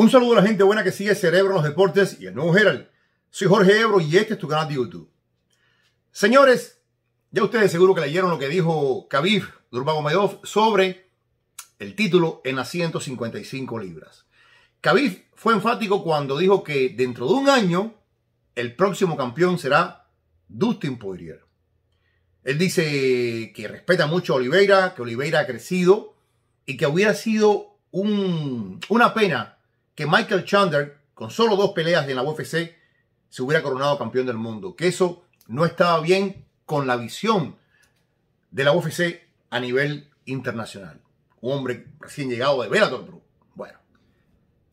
Un saludo a la gente buena que sigue Cerebro en los Deportes y el Nuevo General. Soy Jorge Ebro y este es tu canal de YouTube. Señores, ya ustedes seguro que leyeron lo que dijo Khabib Nurmagomedov sobre el título en las 155 libras. Khabib fue enfático cuando dijo que dentro de un año el próximo campeón será Dustin Poirier. Él dice que respeta mucho a Oliveira, que Oliveira ha crecido y que hubiera sido una pena que Michael Chandler, con solo dos peleas en la UFC, se hubiera coronado campeón del mundo. Que eso no estaba bien con la visión de la UFC a nivel internacional. Un hombre recién llegado de Bellator, Bueno,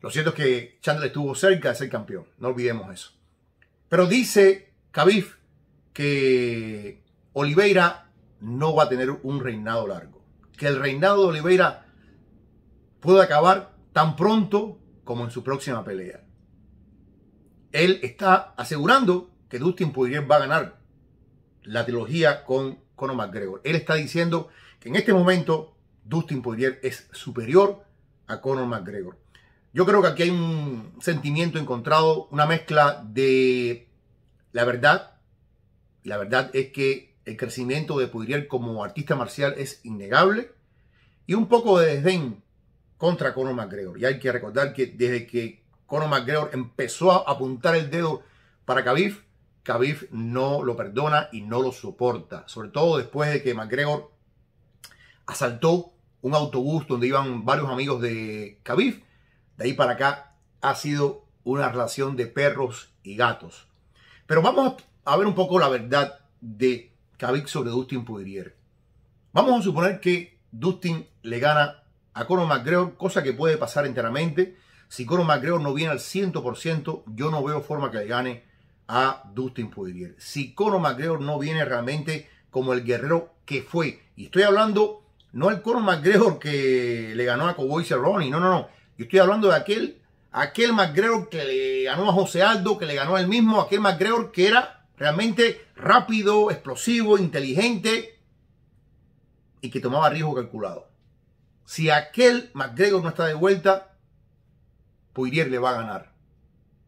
lo cierto es que Chandler estuvo cerca de ser campeón. No olvidemos eso. Pero dice Khabib que Oliveira no va a tener un reinado largo. Que el reinado de Oliveira puede acabar tan pronto como en su próxima pelea. Él está asegurando que Dustin Poirier va a ganar la trilogía con Conor McGregor. Él está diciendo que en este momento Dustin Poirier es superior a Conor McGregor. Yo creo que aquí hay un sentimiento encontrado, una mezcla de la verdad. La verdad es que el crecimiento de Poirier como artista marcial es innegable y un poco de desdén contra Conor McGregor. Y hay que recordar que desde que Conor McGregor empezó a apuntar el dedo para Khabib, Khabib no lo perdona y no lo soporta. Sobre todo después de que McGregor asaltó un autobús donde iban varios amigos de Khabib. De ahí para acá ha sido una relación de perros y gatos. Pero vamos a ver un poco la verdad de Khabib sobre Dustin Poirier. Vamos a suponer que Dustin le gana a Conor McGregor, cosa que puede pasar enteramente. Si Conor McGregor no viene al 100%, yo no veo forma que le gane a Dustin Poirier. Si Conor McGregor no viene realmente como el guerrero que fue, y estoy hablando no el Conor McGregor que le ganó a Cowboy Cerrone, no, no, no. Yo estoy hablando de aquel, aquel McGregor que le ganó a José Aldo, que le ganó a él mismo, aquel McGregor que era realmente rápido, explosivo, inteligente y que tomaba riesgo calculado. Si aquel McGregor no está de vuelta, Poirier le va a ganar.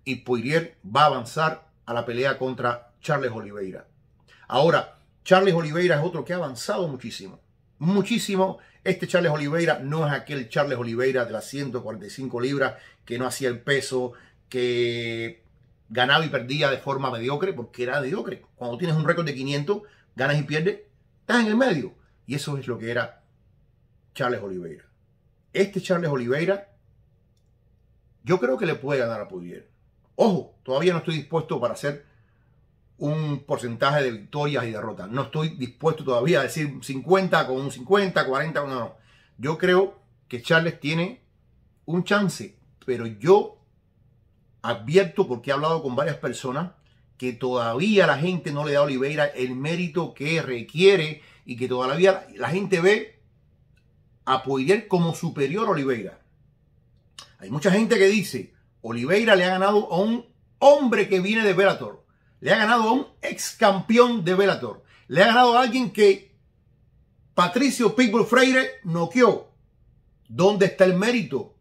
Y Poirier va a avanzar a la pelea contra Charles Oliveira. Ahora, Charles Oliveira es otro que ha avanzado muchísimo. Muchísimo. Este Charles Oliveira no es aquel Charles Oliveira de las 145 libras que no hacía el peso, que ganaba y perdía de forma mediocre, porque era mediocre. Cuando tienes un récord de 500, ganas y pierdes, estás en el medio. Y eso es lo que era Charles Oliveira. Este Charles Oliveira, yo creo que le puede ganar a Pudier. Ojo, todavía no estoy dispuesto para hacer un porcentaje de victorias y derrotas. No estoy dispuesto todavía a decir 50 con un 50, 40, no, Yo creo que Charles tiene un chance, pero yo advierto, porque he hablado con varias personas, que todavía la gente no le da a Oliveira el mérito que requiere y que todavía la gente ve Apoyar como superior Oliveira. Hay mucha gente que dice, Oliveira le ha ganado a un hombre que viene de Bellator. le ha ganado a un ex campeón de Velator, le ha ganado a alguien que Patricio Pitbull Freire noqueó. ¿Dónde está el mérito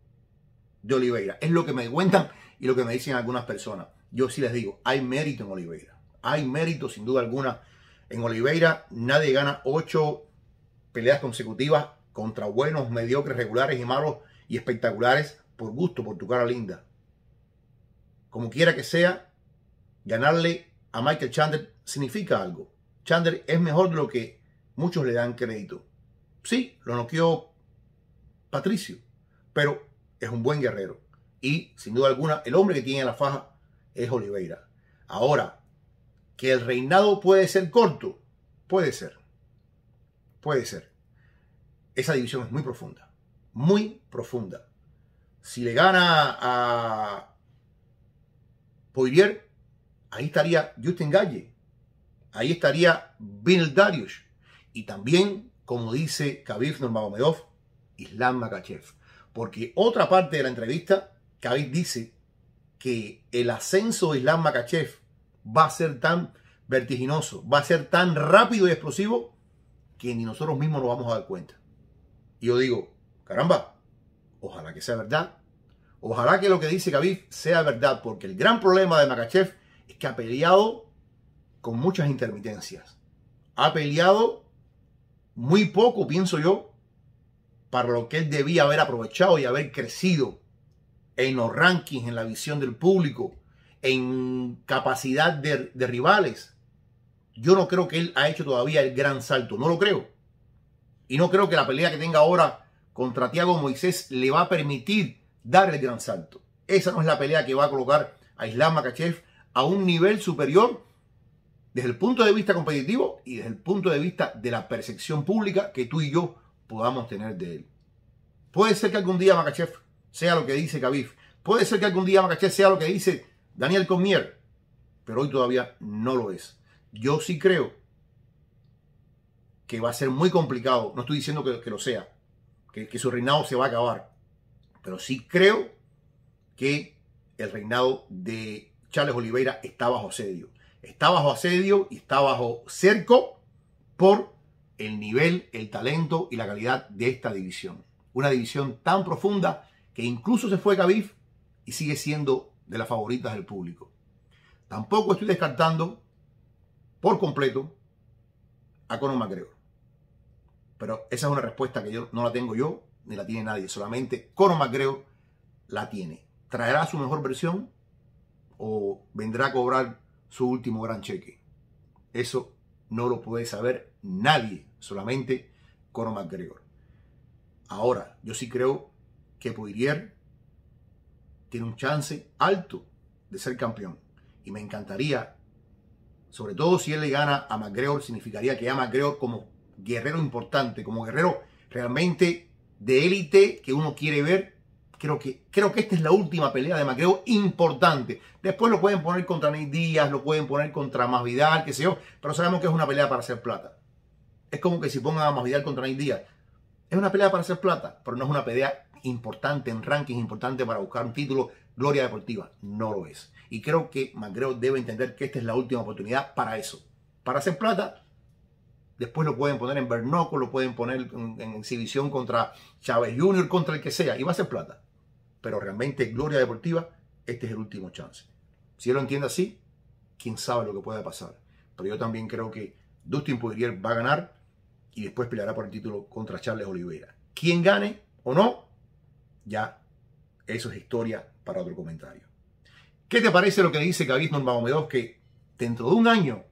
de Oliveira? Es lo que me cuentan y lo que me dicen algunas personas. Yo sí les digo, hay mérito en Oliveira. Hay mérito sin duda alguna en Oliveira. Nadie gana ocho peleas consecutivas contra buenos, mediocres, regulares y malos y espectaculares por gusto, por tu cara linda. Como quiera que sea, ganarle a Michael Chandler significa algo. Chandler es mejor de lo que muchos le dan crédito. Sí, lo noqueó Patricio, pero es un buen guerrero. Y sin duda alguna, el hombre que tiene la faja es Oliveira. Ahora, que el reinado puede ser corto, puede ser. Puede ser esa división es muy profunda. Muy profunda. Si le gana a Poirier, ahí estaría Justin Galle. Ahí estaría Bill Darius. Y también, como dice Khabib Nurmagomedov, Islam Makachev. Porque otra parte de la entrevista, Khabib dice que el ascenso de Islam Makachev va a ser tan vertiginoso, va a ser tan rápido y explosivo que ni nosotros mismos nos vamos a dar cuenta. Y yo digo, caramba, ojalá que sea verdad. Ojalá que lo que dice Khabib sea verdad, porque el gran problema de Makachev es que ha peleado con muchas intermitencias. Ha peleado muy poco, pienso yo, para lo que él debía haber aprovechado y haber crecido en los rankings, en la visión del público, en capacidad de rivales. Yo no creo que él ha hecho todavía el gran salto, no lo creo. Y no creo que la pelea que tenga ahora contra Tiago Moisés le va a permitir dar el gran salto. Esa no es la pelea que va a colocar a Islam Makachev a un nivel superior desde el punto de vista competitivo y desde el punto de vista de la percepción pública que tú y yo podamos tener de él. Puede ser que algún día Makachev sea lo que dice Khabib. Puede ser que algún día Makachev sea lo que dice Daniel Cormier. Pero hoy todavía no lo es. Yo sí creo que va a ser muy complicado. No estoy diciendo que, lo sea, que, su reinado se va a acabar, pero sí creo que el reinado de Charles Oliveira está bajo asedio. Está bajo asedio y está bajo cerco por el nivel, el talento y la calidad de esta división. Una división tan profunda que incluso se fue Cabif y sigue siendo de las favoritas del público. Tampoco estoy descartando por completo a Conor McGregor. Pero esa es una respuesta que yo no la tengo yo, ni la tiene nadie. Solamente Conor McGregor la tiene. ¿Traerá su mejor versión o vendrá a cobrar su último gran cheque? Eso no lo puede saber nadie, solamente Conor McGregor. Ahora, yo sí creo que Poirier tiene un chance alto de ser campeón. Y me encantaría, sobre todo si él le gana a McGregor, significaría que a McGregor como guerrero importante, como guerrero realmente de élite que uno quiere ver, creo que, creo que esta es la última pelea de Macreo importante. Después lo pueden poner contra Ney Díaz, lo pueden poner contra Masvidal, qué sé yo, pero sabemos que es una pelea para hacer plata. Es como que si pongan a Masvidal contra Ney Díaz. Es una pelea para hacer plata, pero no es una pelea importante en rankings, importante para buscar un título, gloria deportiva. No lo es. Y creo que Macreo debe entender que esta es la última oportunidad para eso. Para hacer plata Después lo pueden poner en Bernocco, lo pueden poner en, exhibición contra Chávez Junior, contra el que sea, y va a ser plata. Pero realmente, Gloria Deportiva, este es el último chance. Si él lo entiende así, quién sabe lo que pueda pasar. Pero yo también creo que Dustin Poirier va a ganar y después peleará por el título contra Charles Oliveira. Quien gane o no, ya eso es historia para otro comentario. ¿Qué te parece lo que dice Norma Nurmagomedov que dentro de un año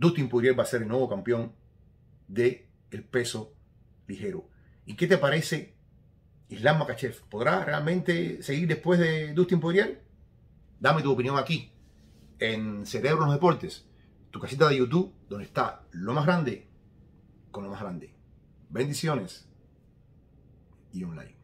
Dustin Poirier va a ser el nuevo campeón del el peso ligero. ¿Y qué te parece Islam Makachev? ¿Podrá realmente seguir después de Dustin Poirier? Dame tu opinión aquí, en Cerebro Deportes, tu casita de YouTube, donde está lo más grande con lo más grande. Bendiciones y un like.